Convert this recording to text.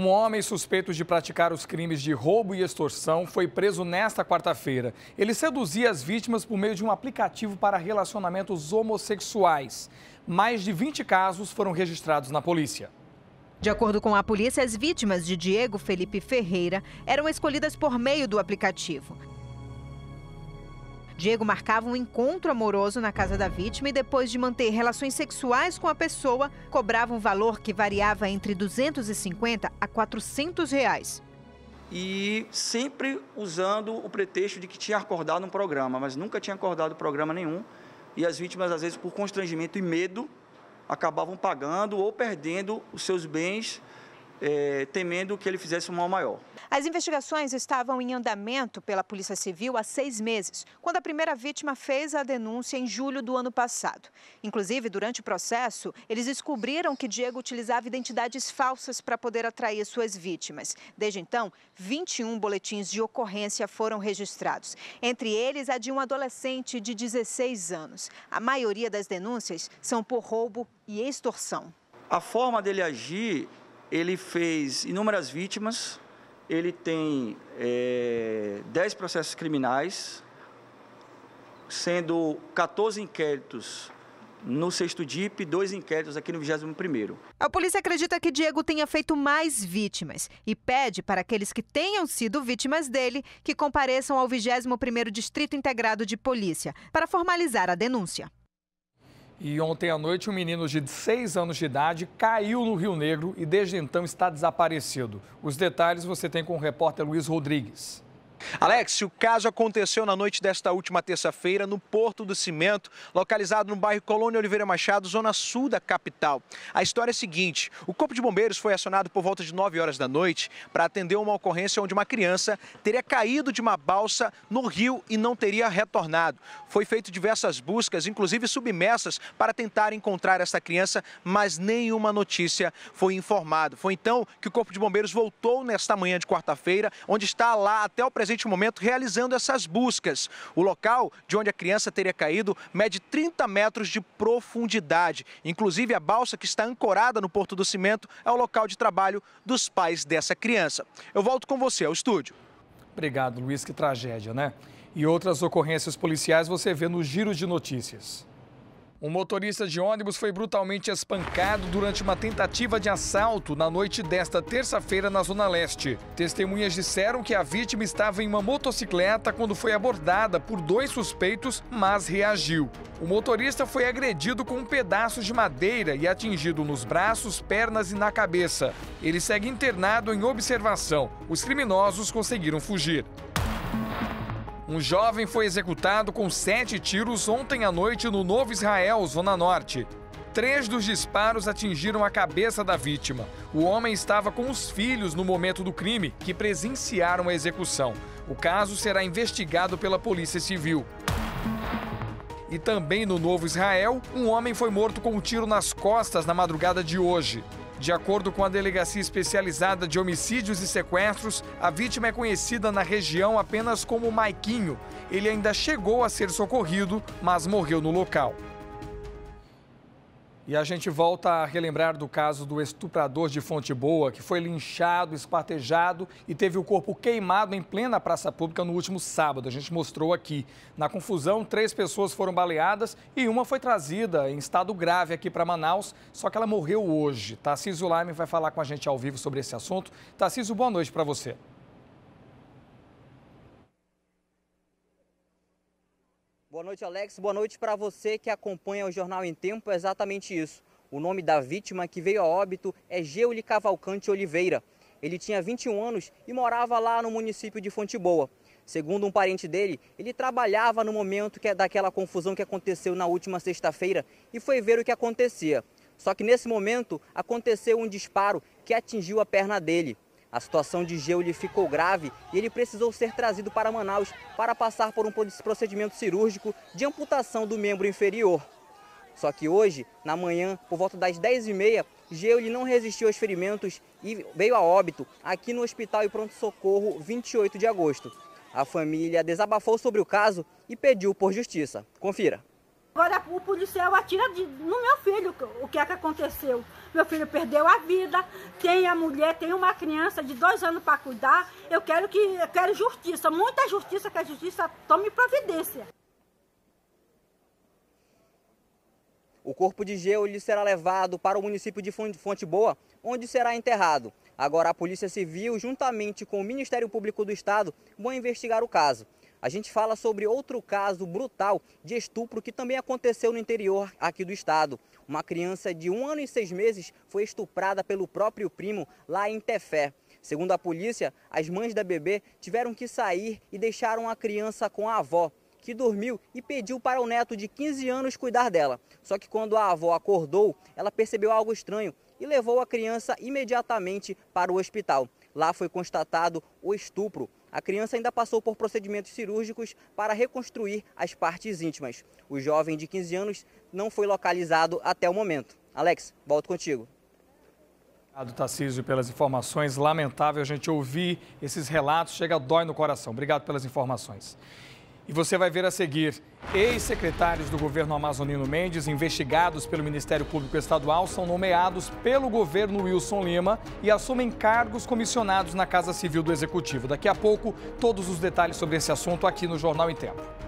Um homem suspeito de praticar os crimes de roubo e extorsão foi preso nesta quarta-feira. Ele seduzia as vítimas por meio de um aplicativo para relacionamentos homossexuais. Mais de 20 casos foram registrados na polícia. De acordo com a polícia, as vítimas de Diego Felipe Ferreira eram escolhidas por meio do aplicativo. Diego marcava um encontro amoroso na casa da vítima e, depois de manter relações sexuais com a pessoa, cobrava um valor que variava entre 250 a 400 reais. E sempre usando o pretexto de que tinha acordado um programa, mas nunca tinha acordado programa nenhum. E as vítimas, às vezes, por constrangimento e medo, acabavam pagando ou perdendo os seus bens é, temendo que ele fizesse um mal maior. As investigações estavam em andamento pela Polícia Civil há seis meses, quando a primeira vítima fez a denúncia em julho do ano passado. Inclusive, durante o processo, eles descobriram que Diego utilizava identidades falsas para poder atrair suas vítimas. Desde então, 21 boletins de ocorrência foram registrados, entre eles a de um adolescente de 16 anos. A maioria das denúncias são por roubo e extorsão. A forma dele agir ele fez inúmeras vítimas, ele tem é, 10 processos criminais, sendo 14 inquéritos no sexto DIP, dois inquéritos aqui no 21º. A polícia acredita que Diego tenha feito mais vítimas e pede para aqueles que tenham sido vítimas dele que compareçam ao 21º Distrito Integrado de Polícia para formalizar a denúncia. E ontem à noite, um menino de 6 anos de idade caiu no Rio Negro e desde então está desaparecido. Os detalhes você tem com o repórter Luiz Rodrigues. Alex, o caso aconteceu na noite desta última terça-feira no Porto do Cimento, localizado no bairro Colônia Oliveira Machado, zona sul da capital. A história é a seguinte: o Corpo de Bombeiros foi acionado por volta de 9 horas da noite para atender uma ocorrência onde uma criança teria caído de uma balsa no rio e não teria retornado. Foi feito diversas buscas, inclusive submersas, para tentar encontrar essa criança, mas nenhuma notícia foi informada. Foi então que o Corpo de Bombeiros voltou nesta manhã de quarta-feira, onde está lá até o presidente presente momento realizando essas buscas. O local de onde a criança teria caído mede 30 metros de profundidade. Inclusive, a balsa que está ancorada no Porto do Cimento é o local de trabalho dos pais dessa criança. Eu volto com você ao estúdio. Obrigado, Luiz. Que tragédia, né? E outras ocorrências policiais você vê no Giro de Notícias. Um motorista de ônibus foi brutalmente espancado durante uma tentativa de assalto na noite desta terça-feira na Zona Leste. Testemunhas disseram que a vítima estava em uma motocicleta quando foi abordada por dois suspeitos, mas reagiu. O motorista foi agredido com um pedaço de madeira e atingido nos braços, pernas e na cabeça. Ele segue internado em observação. Os criminosos conseguiram fugir. Um jovem foi executado com sete tiros ontem à noite no Novo Israel, Zona Norte. Três dos disparos atingiram a cabeça da vítima. O homem estava com os filhos no momento do crime, que presenciaram a execução. O caso será investigado pela Polícia Civil. E também no Novo Israel, um homem foi morto com um tiro nas costas na madrugada de hoje. De acordo com a Delegacia Especializada de Homicídios e Sequestros, a vítima é conhecida na região apenas como Maiquinho. Ele ainda chegou a ser socorrido, mas morreu no local. E a gente volta a relembrar do caso do estuprador de Fonte Boa, que foi linchado, espartejado e teve o corpo queimado em plena praça pública no último sábado. A gente mostrou aqui. Na confusão, três pessoas foram baleadas e uma foi trazida em estado grave aqui para Manaus, só que ela morreu hoje. Tarcísio Lime vai falar com a gente ao vivo sobre esse assunto. Tarcísio, boa noite para você. noite, Alex. Boa noite para você que acompanha o Jornal em Tempo. É exatamente isso. O nome da vítima que veio a óbito é Geuli Cavalcante Oliveira. Ele tinha 21 anos e morava lá no município de Fonte Boa. Segundo um parente dele, ele trabalhava no momento que é daquela confusão que aconteceu na última sexta-feira e foi ver o que acontecia. Só que nesse momento aconteceu um disparo que atingiu a perna dele. A situação de Geu lhe ficou grave e ele precisou ser trazido para Manaus para passar por um procedimento cirúrgico de amputação do membro inferior. Só que hoje, na manhã, por volta das 10h30, Geu não resistiu aos ferimentos e veio a óbito aqui no Hospital e Pronto-Socorro 28 de agosto. A família desabafou sobre o caso e pediu por justiça. Confira. Agora o policial atira de, no meu filho o que é que aconteceu meu filho perdeu a vida, tem a é mulher, tem uma criança de dois anos para cuidar. Eu quero que eu quero justiça, muita justiça, que a justiça tome providência. O corpo de Geoli será levado para o município de Fonte Boa, onde será enterrado. Agora a Polícia Civil, juntamente com o Ministério Público do Estado, vão investigar o caso a gente fala sobre outro caso brutal de estupro que também aconteceu no interior aqui do estado. Uma criança de um ano e seis meses foi estuprada pelo próprio primo lá em Tefé. Segundo a polícia, as mães da bebê tiveram que sair e deixaram a criança com a avó, que dormiu e pediu para o neto de 15 anos cuidar dela. Só que quando a avó acordou, ela percebeu algo estranho e levou a criança imediatamente para o hospital. Lá foi constatado o estupro. A criança ainda passou por procedimentos cirúrgicos para reconstruir as partes íntimas. O jovem de 15 anos não foi localizado até o momento. Alex, volto contigo. Obrigado, Tarcísio, pelas informações. Lamentável a gente ouvir esses relatos, chega dói no coração. Obrigado pelas informações. E você vai ver a seguir. Ex-secretários do governo amazonino Mendes, investigados pelo Ministério Público Estadual, são nomeados pelo governo Wilson Lima e assumem cargos comissionados na Casa Civil do Executivo. Daqui a pouco, todos os detalhes sobre esse assunto aqui no Jornal em Tempo.